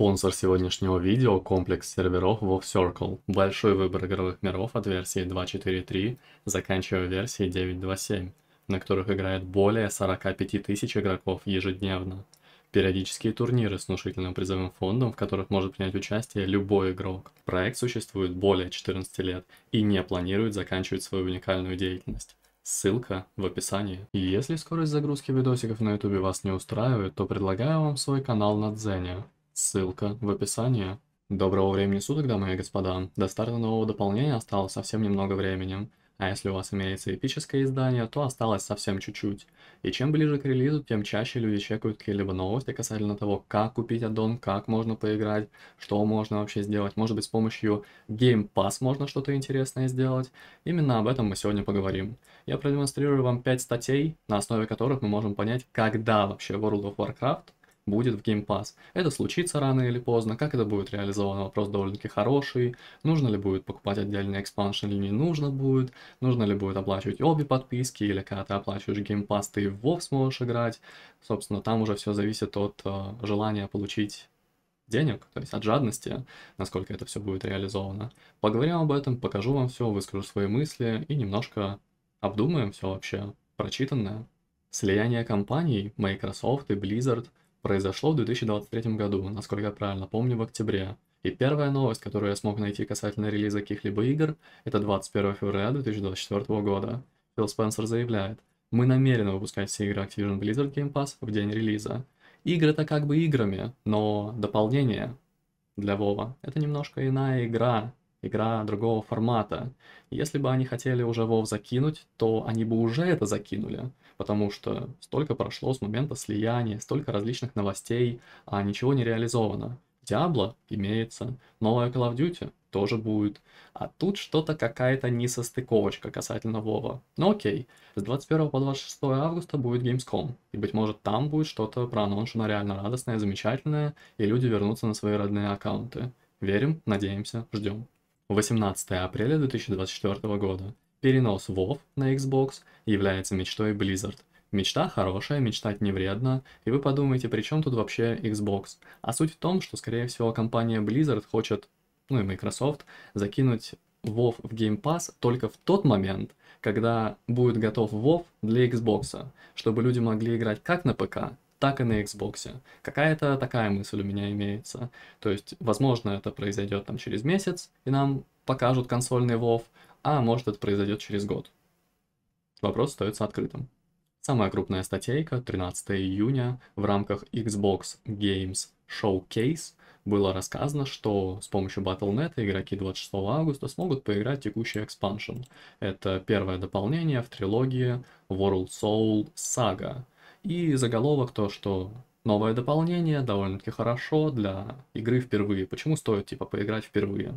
Спонсор сегодняшнего видео – комплекс серверов Circle. Большой выбор игровых миров от версии 2.4.3, заканчивая версией 9.2.7, на которых играет более 45 тысяч игроков ежедневно. Периодические турниры с внушительным призовым фондом, в которых может принять участие любой игрок. Проект существует более 14 лет и не планирует заканчивать свою уникальную деятельность. Ссылка в описании. И если скорость загрузки видосиков на YouTube вас не устраивает, то предлагаю вам свой канал на Дзене. Ссылка в описании. Доброго времени суток, дамы и господа. До старта нового дополнения осталось совсем немного времени. А если у вас имеется эпическое издание, то осталось совсем чуть-чуть. И чем ближе к релизу, тем чаще люди чекают какие-либо новости касательно того, как купить аддон, как можно поиграть, что можно вообще сделать. Может быть, с помощью Game Pass можно что-то интересное сделать. Именно об этом мы сегодня поговорим. Я продемонстрирую вам 5 статей, на основе которых мы можем понять, когда вообще World of Warcraft будет в Game Pass. Это случится рано или поздно, как это будет реализовано, вопрос довольно-таки хороший. Нужно ли будет покупать отдельный экспаншн или не нужно будет, нужно ли будет оплачивать обе подписки, или когда ты оплачиваешь Game Pass, ты в WoW сможешь играть. Собственно, там уже все зависит от э, желания получить денег, то есть от жадности, насколько это все будет реализовано. Поговорим об этом, покажу вам все, выскажу свои мысли и немножко обдумаем все вообще прочитанное. Слияние компаний Microsoft и Blizzard произошло в 2023 году, насколько я правильно помню, в октябре. И первая новость, которую я смог найти касательно релиза каких-либо игр, это 21 февраля 2024 года. Фил Спенсер заявляет, мы намерены выпускать все игры Activision Blizzard Game Pass в день релиза. Игры-то как бы играми, но дополнение для Вова — это немножко иная игра, игра другого формата. Если бы они хотели уже WoW закинуть, то они бы уже это закинули, потому что столько прошло с момента слияния, столько различных новостей, а ничего не реализовано. Diablo имеется, новая Call of Duty тоже будет, а тут что-то какая-то несостыковочка касательно Вова. Ну окей, с 21 по 26 августа будет Gamescom, и быть может там будет что-то про проаноншено реально радостное, замечательное, и люди вернутся на свои родные аккаунты. Верим, надеемся, ждем. 18 апреля 2024 года. Перенос WoW на Xbox является мечтой Blizzard. Мечта хорошая, мечтать не вредно, и вы подумаете, при чем тут вообще Xbox? А суть в том, что, скорее всего, компания Blizzard хочет, ну и Microsoft, закинуть WoW в Game Pass только в тот момент, когда будет готов WoW для Xbox, чтобы люди могли играть как на ПК, так и на Xbox. Какая-то такая мысль у меня имеется. То есть, возможно, это произойдет там через месяц, и нам покажут консольный WoW, а может это произойдет через год. Вопрос остается открытым. Самая крупная статейка 13 июня в рамках Xbox Games Showcase было рассказано, что с помощью Battle.net игроки 26 августа смогут поиграть текущий экспаншн. Это первое дополнение в трилогии World Soul Saga, и заголовок то, что новое дополнение довольно-таки хорошо для игры впервые. Почему стоит, типа, поиграть впервые?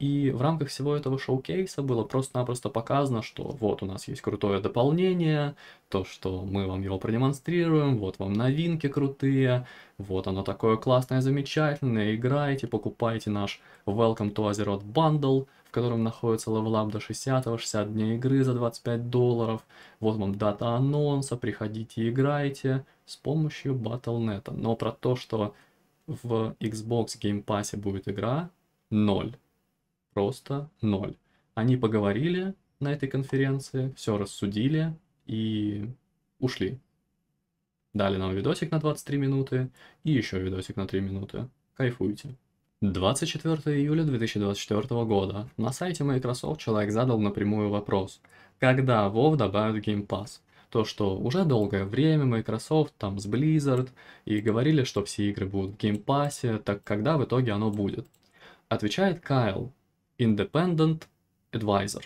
И в рамках всего этого шоу-кейса было просто-напросто показано, что вот у нас есть крутое дополнение, то, что мы вам его продемонстрируем, вот вам новинки крутые, вот оно такое классное, замечательное, играйте, покупайте наш Welcome to Azeroth Bundle, котором находится левелап до 60 60 дней игры за 25 долларов. Вот вам дата анонса, приходите играйте с помощью Battle.net. Но про то, что в Xbox Game Pass будет игра, ноль. Просто ноль. Они поговорили на этой конференции, все рассудили и ушли. Дали нам видосик на 23 минуты и еще видосик на 3 минуты. Кайфуйте. 24 июля 2024 года на сайте Microsoft человек задал напрямую вопрос, когда WoW добавят Game Pass? То, что уже долгое время Microsoft там с Blizzard и говорили, что все игры будут в Game Pass, так когда в итоге оно будет? Отвечает Кайл, Independent Advisor.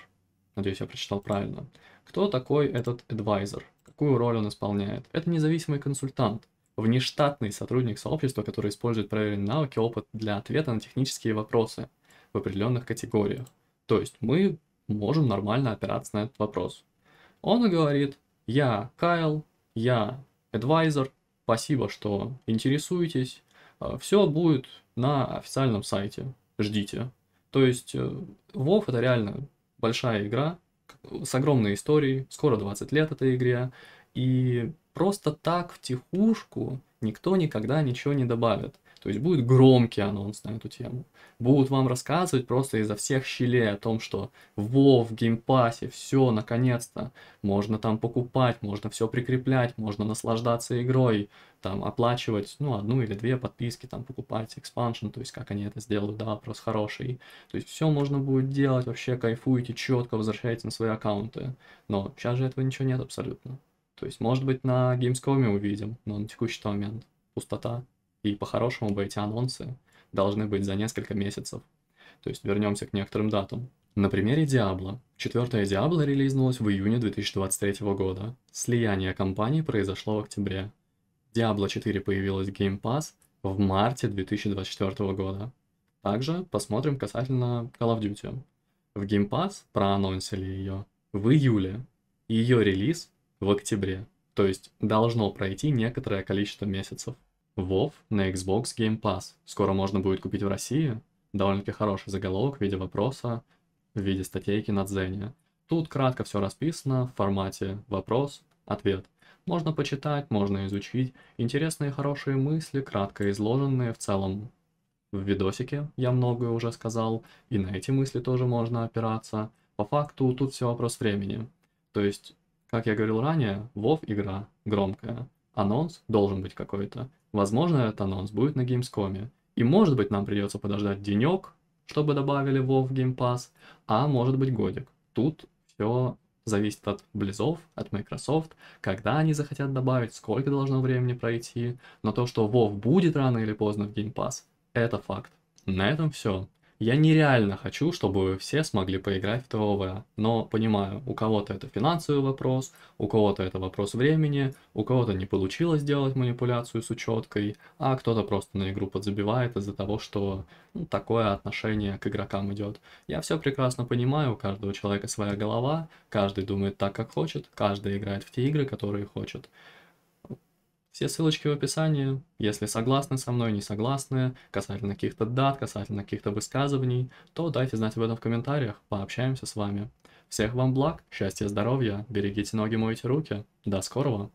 Надеюсь, я прочитал правильно. Кто такой этот advisor? Какую роль он исполняет? Это независимый консультант, внештатный сотрудник сообщества, который использует проверенные навыки, опыт для ответа на технические вопросы в определенных категориях. То есть мы можем нормально опираться на этот вопрос. Он говорит, я Кайл, я адвайзер, спасибо, что интересуетесь, э, все будет на официальном сайте, ждите. То есть WoW э, это реально большая игра э, с огромной историей, скоро 20 лет этой игре, и Просто так в тихушку никто никогда ничего не добавит. То есть будет громкий анонс на эту тему. Будут вам рассказывать просто изо всех щелей о том, что вов в геймпасе, все, наконец-то, можно там покупать, можно все прикреплять, можно наслаждаться игрой, там оплачивать, ну, одну или две подписки, там покупать экспаншн, то есть как они это сделают, да, вопрос хороший. То есть все можно будет делать, вообще кайфуете, четко возвращаете на свои аккаунты. Но сейчас же этого ничего нет абсолютно. То есть, может быть, на Gamescom увидим, но на текущий момент пустота. И по-хорошему бы эти анонсы должны быть за несколько месяцев. То есть вернемся к некоторым датам. На примере Diablo. Четвертая Diablo релизнулась в июне 2023 года. Слияние компаний произошло в октябре. Diablo 4 появилась в Game Pass в марте 2024 года. Также посмотрим касательно Call of Duty. В Game Pass проанонсили ее в июле. Ее релиз в октябре, то есть должно пройти некоторое количество месяцев. Вов на Xbox Game Pass. Скоро можно будет купить в России. Довольно-таки хороший заголовок в виде вопроса, в виде статейки на Дзене. Тут кратко все расписано в формате вопрос-ответ. Можно почитать, можно изучить. Интересные хорошие мысли, кратко изложенные в целом. В видосике я многое уже сказал, и на эти мысли тоже можно опираться. По факту тут все вопрос времени. То есть как я говорил ранее, WoW игра громкая. Анонс должен быть какой-то. Возможно, этот анонс будет на Gamescom. И может быть нам придется подождать денек, чтобы добавили WoW в Game Pass, а может быть годик. Тут все зависит от Близов, от Microsoft, когда они захотят добавить, сколько должно времени пройти. Но то, что WoW будет рано или поздно в Game Pass, это факт. На этом все. Я нереально хочу, чтобы все смогли поиграть в ТОВ, но понимаю, у кого-то это финансовый вопрос, у кого-то это вопрос времени, у кого-то не получилось сделать манипуляцию с учеткой, а кто-то просто на игру подзабивает из-за того, что ну, такое отношение к игрокам идет. Я все прекрасно понимаю, у каждого человека своя голова, каждый думает так, как хочет, каждый играет в те игры, которые хочет. Все ссылочки в описании, если согласны со мной, не согласны, касательно каких-то дат, касательно каких-то высказываний, то дайте знать об этом в комментариях, пообщаемся с вами. Всех вам благ, счастья, здоровья, берегите ноги, мойте руки. До скорого!